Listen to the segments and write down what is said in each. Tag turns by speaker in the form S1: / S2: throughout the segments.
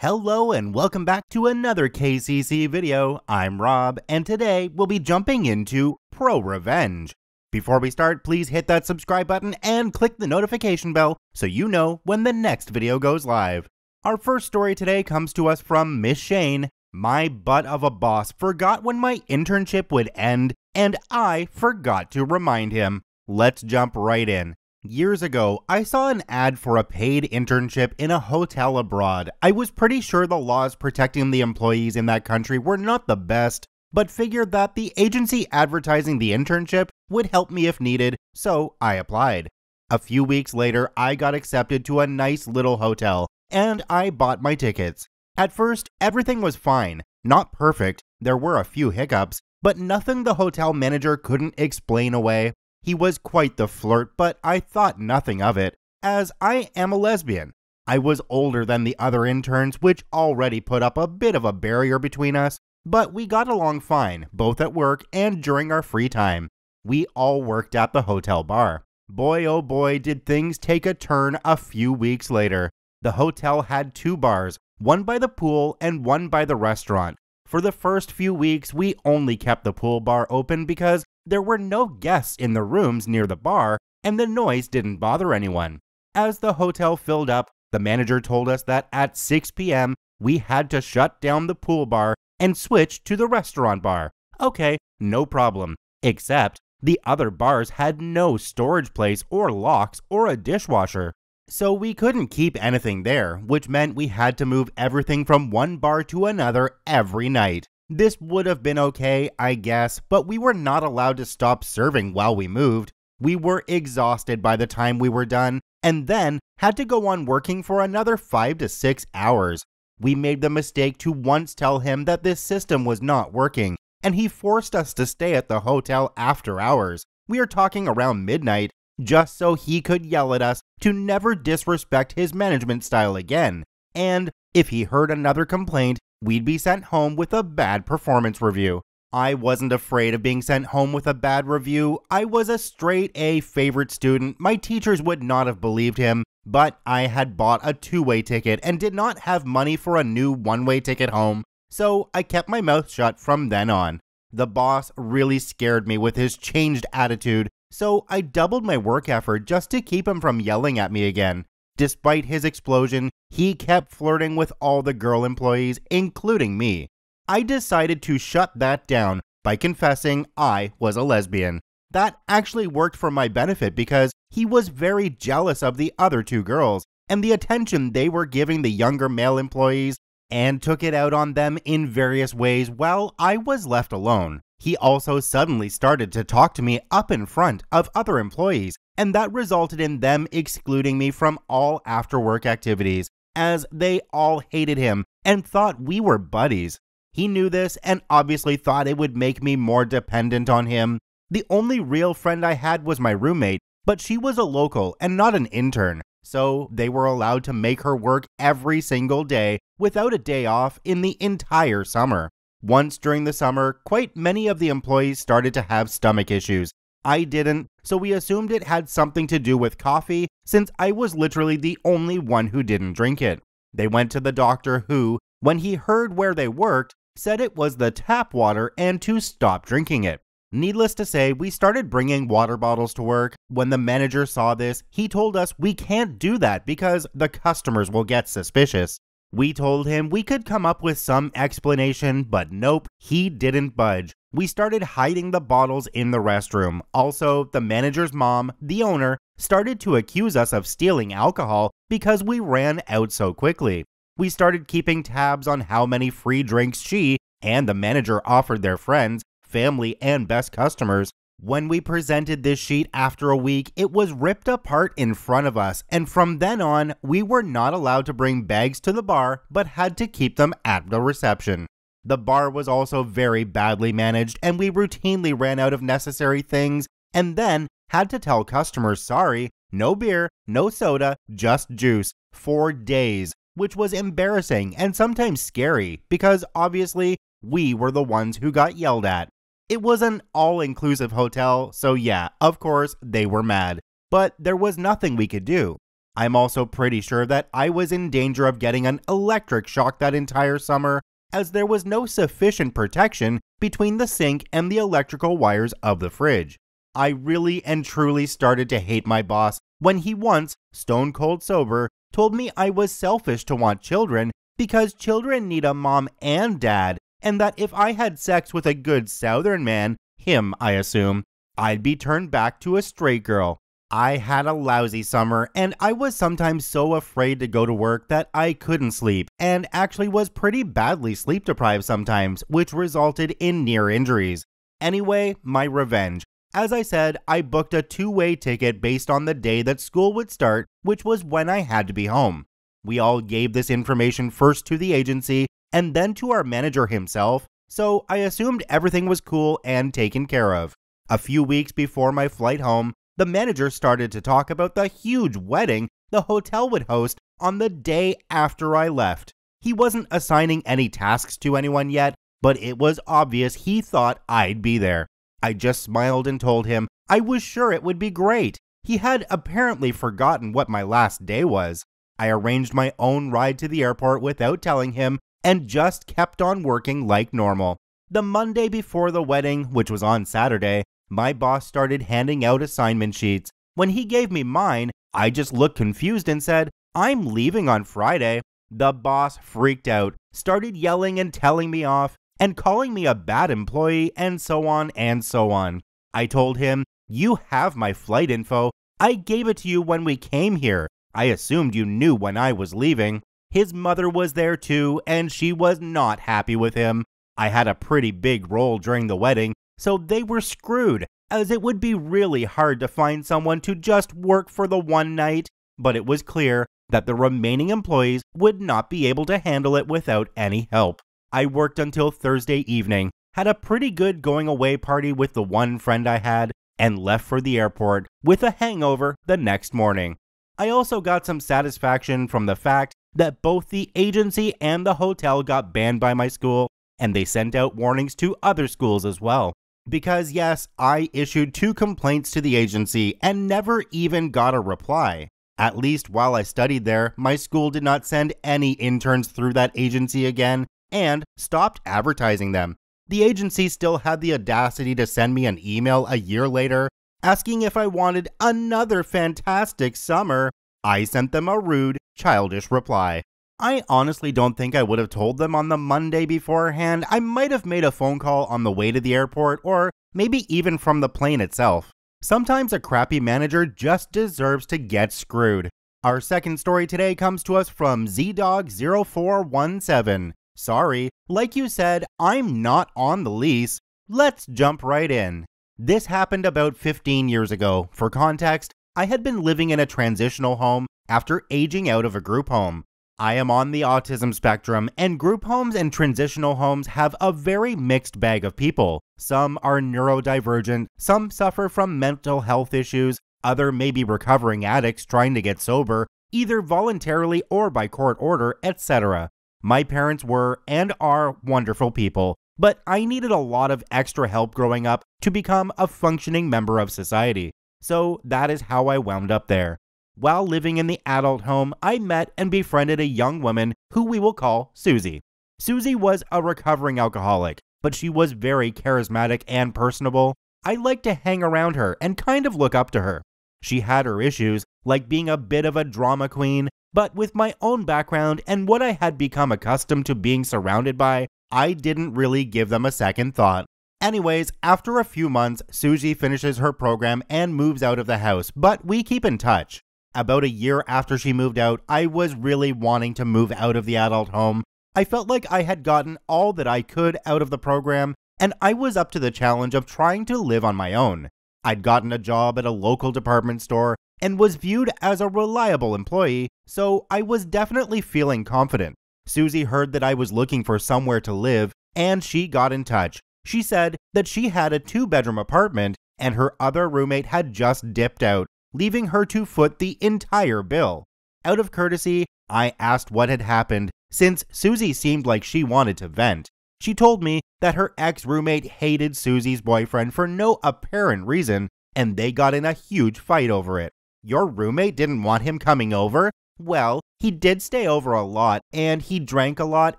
S1: Hello and welcome back to another KCC video. I'm Rob and today we'll be jumping into Pro Revenge. Before we start, please hit that subscribe button and click the notification bell so you know when the next video goes live. Our first story today comes to us from Miss Shane. My butt of a boss forgot when my internship would end and I forgot to remind him. Let's jump right in. Years ago, I saw an ad for a paid internship in a hotel abroad. I was pretty sure the laws protecting the employees in that country were not the best, but figured that the agency advertising the internship would help me if needed, so I applied. A few weeks later, I got accepted to a nice little hotel, and I bought my tickets. At first, everything was fine. Not perfect, there were a few hiccups, but nothing the hotel manager couldn't explain away he was quite the flirt, but I thought nothing of it, as I am a lesbian. I was older than the other interns, which already put up a bit of a barrier between us, but we got along fine, both at work and during our free time. We all worked at the hotel bar. Boy oh boy, did things take a turn a few weeks later. The hotel had two bars, one by the pool and one by the restaurant. For the first few weeks, we only kept the pool bar open because there were no guests in the rooms near the bar, and the noise didn't bother anyone. As the hotel filled up, the manager told us that at 6 p.m., we had to shut down the pool bar and switch to the restaurant bar. Okay, no problem. Except, the other bars had no storage place or locks or a dishwasher. So we couldn't keep anything there, which meant we had to move everything from one bar to another every night. This would have been okay, I guess, but we were not allowed to stop serving while we moved. We were exhausted by the time we were done, and then had to go on working for another 5 to 6 hours. We made the mistake to once tell him that this system was not working, and he forced us to stay at the hotel after hours. We are talking around midnight, just so he could yell at us to never disrespect his management style again. And if he heard another complaint, we'd be sent home with a bad performance review. I wasn't afraid of being sent home with a bad review. I was a straight A favorite student. My teachers would not have believed him, but I had bought a two way ticket and did not have money for a new one way ticket home, so I kept my mouth shut from then on. The boss really scared me with his changed attitude, so I doubled my work effort just to keep him from yelling at me again. Despite his explosion, he kept flirting with all the girl employees, including me. I decided to shut that down by confessing I was a lesbian. That actually worked for my benefit because he was very jealous of the other two girls and the attention they were giving the younger male employees and took it out on them in various ways while I was left alone. He also suddenly started to talk to me up in front of other employees, and that resulted in them excluding me from all after work activities, as they all hated him and thought we were buddies. He knew this and obviously thought it would make me more dependent on him. The only real friend I had was my roommate, but she was a local and not an intern, so they were allowed to make her work every single day without a day off in the entire summer. Once during the summer, quite many of the employees started to have stomach issues. I didn't, so we assumed it had something to do with coffee since I was literally the only one who didn't drink it. They went to the doctor who, when he heard where they worked, said it was the tap water and to stop drinking it. Needless to say, we started bringing water bottles to work. When the manager saw this, he told us we can't do that because the customers will get suspicious. We told him we could come up with some explanation, but nope, he didn't budge. We started hiding the bottles in the restroom. Also, the manager's mom, the owner, started to accuse us of stealing alcohol because we ran out so quickly. We started keeping tabs on how many free drinks she and the manager offered their friends, family, and best customers, when we presented this sheet after a week, it was ripped apart in front of us, and from then on, we were not allowed to bring bags to the bar but had to keep them at the reception. The bar was also very badly managed, and we routinely ran out of necessary things and then had to tell customers sorry, no beer, no soda, just juice, for days, which was embarrassing and sometimes scary because obviously we were the ones who got yelled at. It was an all inclusive hotel, so yeah, of course, they were mad. But there was nothing we could do. I'm also pretty sure that I was in danger of getting an electric shock that entire summer, as there was no sufficient protection between the sink and the electrical wires of the fridge. I really and truly started to hate my boss when he once, stone cold sober, told me I was selfish to want children because children need a mom and dad, and that if I had sex with a good Southern man, him, I assume, I'd be turned back to a straight girl. I had a lousy summer, and I was sometimes so afraid to go to work that I couldn't sleep, and actually was pretty badly sleep deprived sometimes, which resulted in near injuries. Anyway, my revenge. As I said, I booked a two way ticket based on the day that school would start, which was when I had to be home. We all gave this information first to the agency, and then to our manager himself, so I assumed everything was cool and taken care of. A few weeks before my flight home, the manager started to talk about the huge wedding the hotel would host on the day after I left. He wasn't assigning any tasks to anyone yet, but it was obvious he thought I'd be there. I just smiled and told him I was sure it would be great. He had apparently forgotten what my last day was. I arranged my own ride to the airport without telling him and just kept on working like normal. The Monday before the wedding, which was on Saturday, my boss started handing out assignment sheets. When he gave me mine, I just looked confused and said, I'm leaving on Friday. The boss freaked out, started yelling and telling me off, and calling me a bad employee, and so on and so on. I told him, You have my flight info. I gave it to you when we came here. I assumed you knew when I was leaving. His mother was there too, and she was not happy with him. I had a pretty big role during the wedding, so they were screwed, as it would be really hard to find someone to just work for the one night, but it was clear that the remaining employees would not be able to handle it without any help. I worked until Thursday evening, had a pretty good going away party with the one friend I had, and left for the airport with a hangover the next morning. I also got some satisfaction from the fact that both the agency and the hotel got banned by my school, and they sent out warnings to other schools as well. Because, yes, I issued two complaints to the agency and never even got a reply. At least while I studied there, my school did not send any interns through that agency again and stopped advertising them. The agency still had the audacity to send me an email a year later asking if I wanted another fantastic summer. I sent them a rude, childish reply. I honestly don't think I would have told them on the Monday beforehand. I might have made a phone call on the way to the airport or maybe even from the plane itself. Sometimes a crappy manager just deserves to get screwed. Our second story today comes to us from ZDog0417. Sorry, like you said, I'm not on the lease. Let's jump right in. This happened about 15 years ago. For context, I had been living in a transitional home after aging out of a group home. I am on the autism spectrum, and group homes and transitional homes have a very mixed bag of people. Some are neurodivergent, some suffer from mental health issues, other may be recovering addicts trying to get sober, either voluntarily or by court order, etc. My parents were and are wonderful people, but I needed a lot of extra help growing up to become a functioning member of society. So that is how I wound up there. While living in the adult home, I met and befriended a young woman who we will call Susie. Susie was a recovering alcoholic, but she was very charismatic and personable. I liked to hang around her and kind of look up to her. She had her issues, like being a bit of a drama queen, but with my own background and what I had become accustomed to being surrounded by, I didn't really give them a second thought. Anyways, after a few months, Susie finishes her program and moves out of the house, but we keep in touch about a year after she moved out, I was really wanting to move out of the adult home. I felt like I had gotten all that I could out of the program, and I was up to the challenge of trying to live on my own. I'd gotten a job at a local department store and was viewed as a reliable employee, so I was definitely feeling confident. Susie heard that I was looking for somewhere to live, and she got in touch. She said that she had a two bedroom apartment and her other roommate had just dipped out, leaving her to foot the entire bill. Out of courtesy, I asked what had happened since Susie seemed like she wanted to vent. She told me that her ex roommate hated Susie's boyfriend for no apparent reason, and they got in a huge fight over it. Your roommate didn't want him coming over? Well, he did stay over a lot, and he drank a lot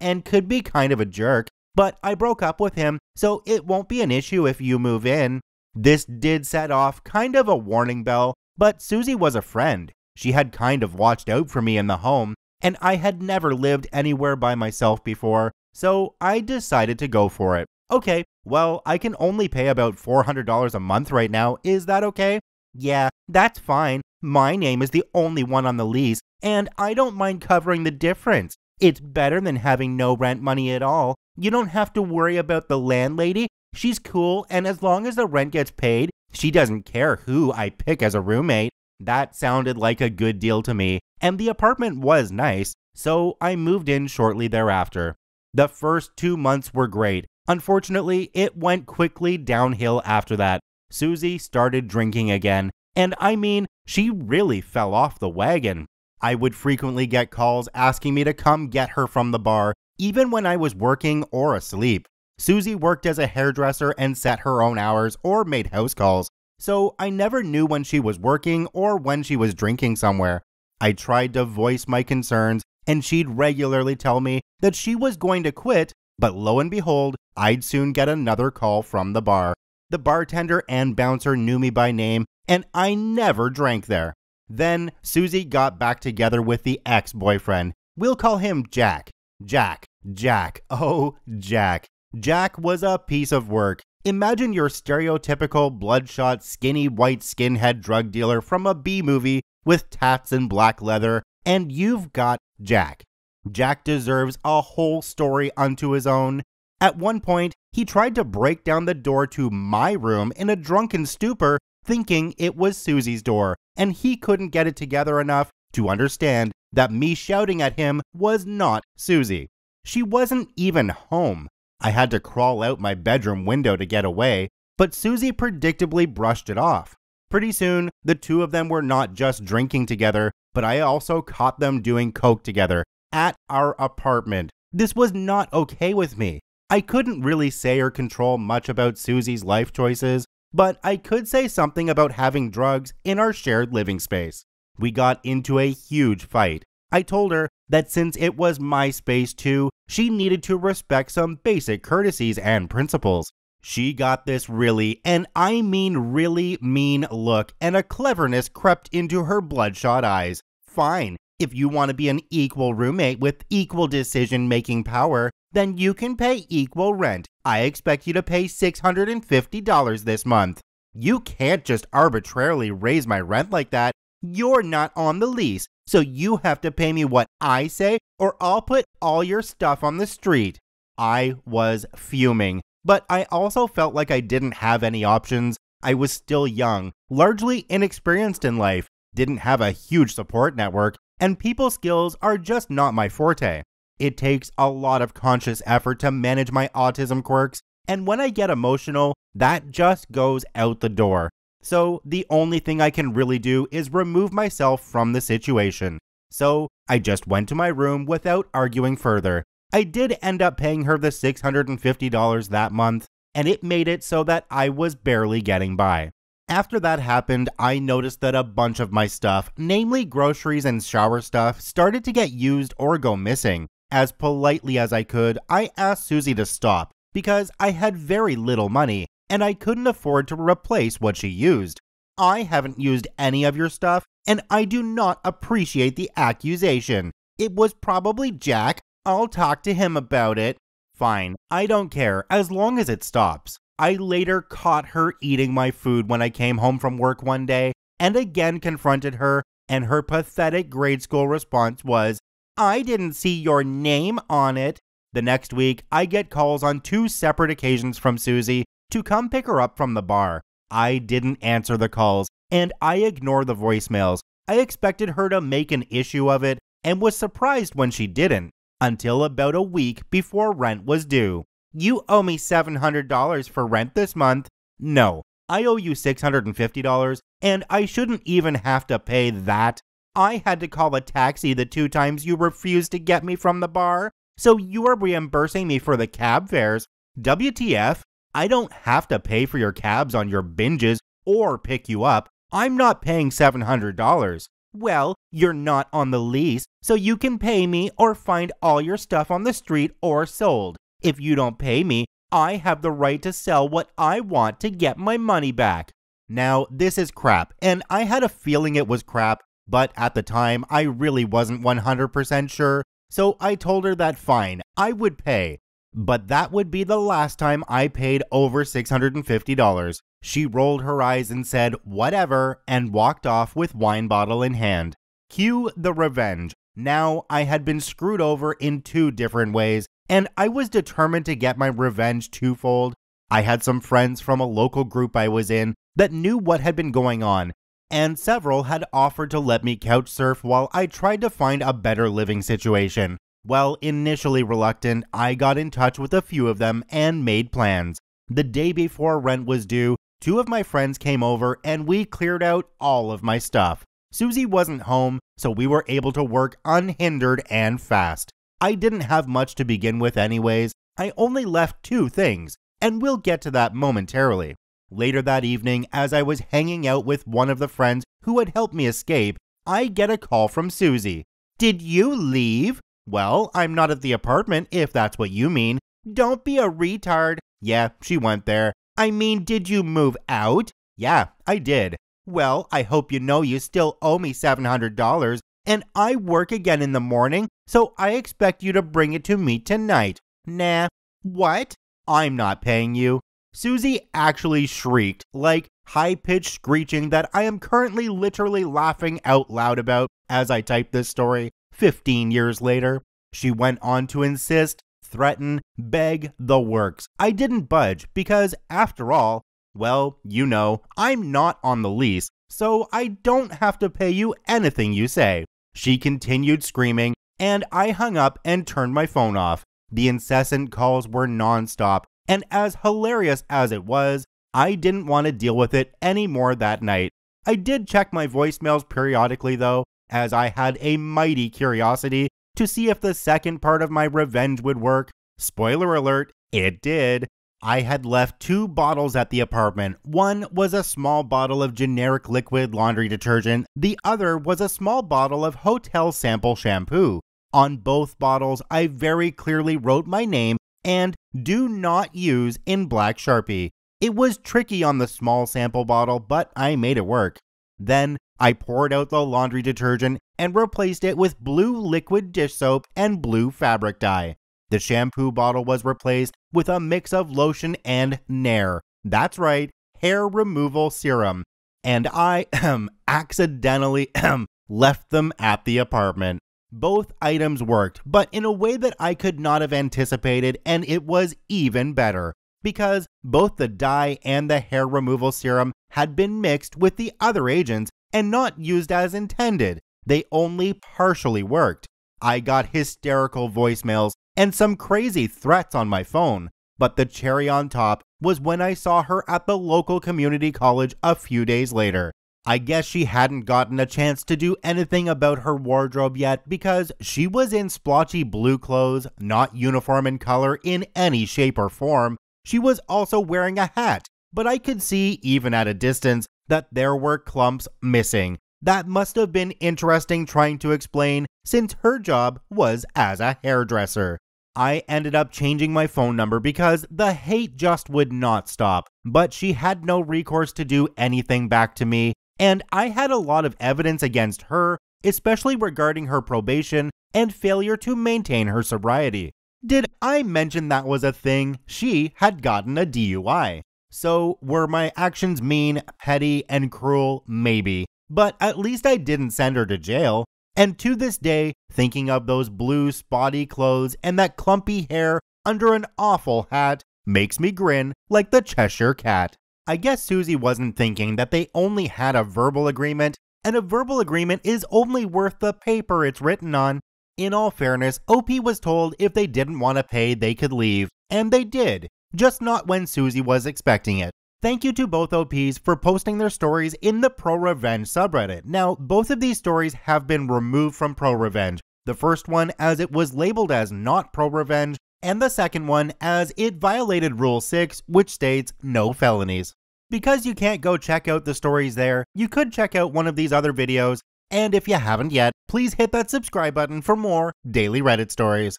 S1: and could be kind of a jerk, but I broke up with him, so it won't be an issue if you move in. This did set off kind of a warning bell but Susie was a friend. She had kind of watched out for me in the home, and I had never lived anywhere by myself before, so I decided to go for it. Okay, well, I can only pay about $400 a month right now, is that okay? Yeah, that's fine. My name is the only one on the lease, and I don't mind covering the difference. It's better than having no rent money at all. You don't have to worry about the landlady. She's cool, and as long as the rent gets paid, she doesn't care who I pick as a roommate. That sounded like a good deal to me, and the apartment was nice, so I moved in shortly thereafter. The first two months were great. Unfortunately, it went quickly downhill after that. Susie started drinking again, and I mean, she really fell off the wagon. I would frequently get calls asking me to come get her from the bar, even when I was working or asleep. Susie worked as a hairdresser and set her own hours or made house calls, so I never knew when she was working or when she was drinking somewhere. I tried to voice my concerns, and she'd regularly tell me that she was going to quit, but lo and behold, I'd soon get another call from the bar. The bartender and bouncer knew me by name, and I never drank there. Then Susie got back together with the ex boyfriend. We'll call him Jack. Jack, Jack, oh, Jack. Jack was a piece of work. Imagine your stereotypical bloodshot, skinny white skinhead drug dealer from a B movie with tats and black leather, and you've got Jack. Jack deserves a whole story unto his own. At one point, he tried to break down the door to my room in a drunken stupor, thinking it was Susie's door, and he couldn't get it together enough to understand that me shouting at him was not Susie. She wasn't even home. I had to crawl out my bedroom window to get away, but Susie predictably brushed it off. Pretty soon, the two of them were not just drinking together, but I also caught them doing coke together at our apartment. This was not okay with me. I couldn't really say or control much about Susie's life choices, but I could say something about having drugs in our shared living space. We got into a huge fight. I told her that since it was my space too, she needed to respect some basic courtesies and principles. She got this really, and I mean really mean look, and a cleverness crept into her bloodshot eyes. Fine, if you want to be an equal roommate with equal decision making power, then you can pay equal rent. I expect you to pay $650 this month. You can't just arbitrarily raise my rent like that. You're not on the lease so you have to pay me what I say or I'll put all your stuff on the street. I was fuming, but I also felt like I didn't have any options. I was still young, largely inexperienced in life, didn't have a huge support network, and people skills are just not my forte. It takes a lot of conscious effort to manage my autism quirks, and when I get emotional, that just goes out the door. So the only thing I can really do is remove myself from the situation. So I just went to my room without arguing further. I did end up paying her the $650 that month, and it made it so that I was barely getting by. After that happened, I noticed that a bunch of my stuff, namely groceries and shower stuff, started to get used or go missing. As politely as I could, I asked Susie to stop because I had very little money and I couldn't afford to replace what she used. I haven't used any of your stuff, and I do not appreciate the accusation. It was probably Jack. I'll talk to him about it. Fine, I don't care, as long as it stops. I later caught her eating my food when I came home from work one day, and again confronted her, and her pathetic grade school response was, I didn't see your name on it. The next week, I get calls on two separate occasions from Susie to come pick her up from the bar. I didn't answer the calls and I ignore the voicemails. I expected her to make an issue of it and was surprised when she didn't until about a week before rent was due. You owe me $700 for rent this month. No, I owe you $650 and I shouldn't even have to pay that. I had to call a taxi the two times you refused to get me from the bar, so you are reimbursing me for the cab fares. WTF? I don't have to pay for your cabs on your binges or pick you up. I'm not paying $700. Well, you're not on the lease, so you can pay me or find all your stuff on the street or sold. If you don't pay me, I have the right to sell what I want to get my money back. Now, this is crap, and I had a feeling it was crap, but at the time I really wasn't 100% sure, so I told her that fine, I would pay. But that would be the last time I paid over $650. She rolled her eyes and said, whatever, and walked off with wine bottle in hand. Cue the revenge. Now I had been screwed over in two different ways, and I was determined to get my revenge twofold. I had some friends from a local group I was in that knew what had been going on, and several had offered to let me couch surf while I tried to find a better living situation. Well, initially reluctant, I got in touch with a few of them and made plans. The day before rent was due, two of my friends came over and we cleared out all of my stuff. Susie wasn't home, so we were able to work unhindered and fast. I didn't have much to begin with, anyways. I only left two things, and we'll get to that momentarily. Later that evening, as I was hanging out with one of the friends who had helped me escape, I get a call from Susie. Did you leave? Well, I'm not at the apartment, if that's what you mean. Don't be a retard. Yeah, she went there. I mean, did you move out? Yeah, I did. Well, I hope you know you still owe me $700, and I work again in the morning, so I expect you to bring it to me tonight. Nah, what? I'm not paying you. Susie actually shrieked, like high pitched screeching that I am currently literally laughing out loud about as I type this story. 15 years later. She went on to insist, threaten, beg the works. I didn't budge because, after all, well, you know, I'm not on the lease, so I don't have to pay you anything you say. She continued screaming, and I hung up and turned my phone off. The incessant calls were nonstop, and as hilarious as it was, I didn't want to deal with it anymore that night. I did check my voicemails periodically though, as I had a mighty curiosity to see if the second part of my revenge would work. Spoiler alert, it did. I had left two bottles at the apartment. One was a small bottle of generic liquid laundry detergent, the other was a small bottle of hotel sample shampoo. On both bottles, I very clearly wrote my name and do not use in black sharpie. It was tricky on the small sample bottle, but I made it work. Then I poured out the laundry detergent and replaced it with blue liquid dish soap and blue fabric dye. The shampoo bottle was replaced with a mix of lotion and Nair. That's right, hair removal serum. And I accidentally left them at the apartment. Both items worked, but in a way that I could not have anticipated, and it was even better because both the dye and the hair removal serum had been mixed with the other agents and not used as intended. They only partially worked. I got hysterical voicemails and some crazy threats on my phone, but the cherry on top was when I saw her at the local community college a few days later. I guess she hadn't gotten a chance to do anything about her wardrobe yet because she was in splotchy blue clothes, not uniform in color in any shape or form. She was also wearing a hat, but I could see, even at a distance, that there were clumps missing. That must have been interesting trying to explain since her job was as a hairdresser. I ended up changing my phone number because the hate just would not stop, but she had no recourse to do anything back to me, and I had a lot of evidence against her, especially regarding her probation and failure to maintain her sobriety. Did I mention that was a thing? She had gotten a DUI. So, were my actions mean, petty, and cruel? Maybe. But at least I didn't send her to jail. And to this day, thinking of those blue, spotty clothes and that clumpy hair under an awful hat makes me grin like the Cheshire Cat. I guess Susie wasn't thinking that they only had a verbal agreement, and a verbal agreement is only worth the paper it's written on. In all fairness, OP was told if they didn't want to pay, they could leave, and they did just not when Susie was expecting it. Thank you to both OPs for posting their stories in the Pro Revenge subreddit. Now, both of these stories have been removed from Pro Revenge. The first one as it was labeled as not Pro Revenge, and the second one as it violated Rule 6, which states no felonies. Because you can't go check out the stories there, you could check out one of these other videos, and if you haven't yet, please hit that subscribe button for more daily Reddit stories.